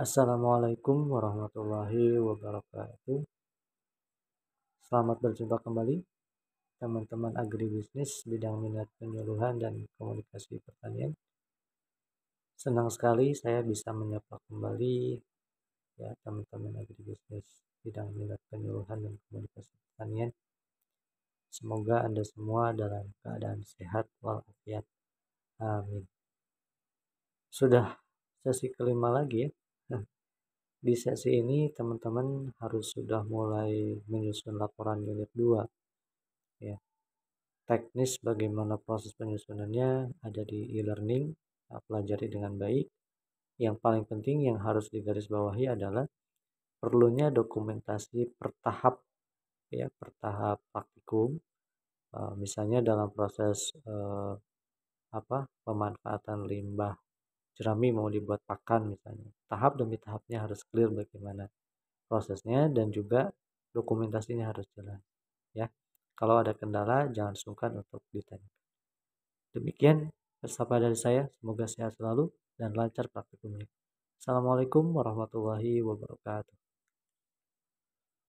Assalamualaikum warahmatullahi wabarakatuh. Selamat berjumpa kembali teman-teman agribisnis bidang minat penyuluhan dan komunikasi pertanian. Senang sekali saya bisa menyapa kembali ya teman-teman agribisnis bidang minat penyuluhan dan komunikasi pertanian. Semoga Anda semua dalam keadaan sehat walafiat. Amin. Sudah sesi kelima lagi ya di sesi ini teman-teman harus sudah mulai menyusun laporan unit 2. Ya. Teknis bagaimana proses penyusunannya ada di e-learning, pelajari dengan baik. Yang paling penting yang harus digarisbawahi adalah perlunya dokumentasi pertahap, ya, pertahap praktikum. Eh, misalnya dalam proses eh, apa pemanfaatan limbah jerami mau dibuat pakan misalnya. Tahap demi tahapnya harus clear bagaimana prosesnya dan juga dokumentasinya harus jelas. Ya, kalau ada kendala jangan sungkan untuk ditanya. Demikian bersama dari saya, semoga sehat selalu dan lancar praktikumnya. Assalamualaikum warahmatullahi wabarakatuh.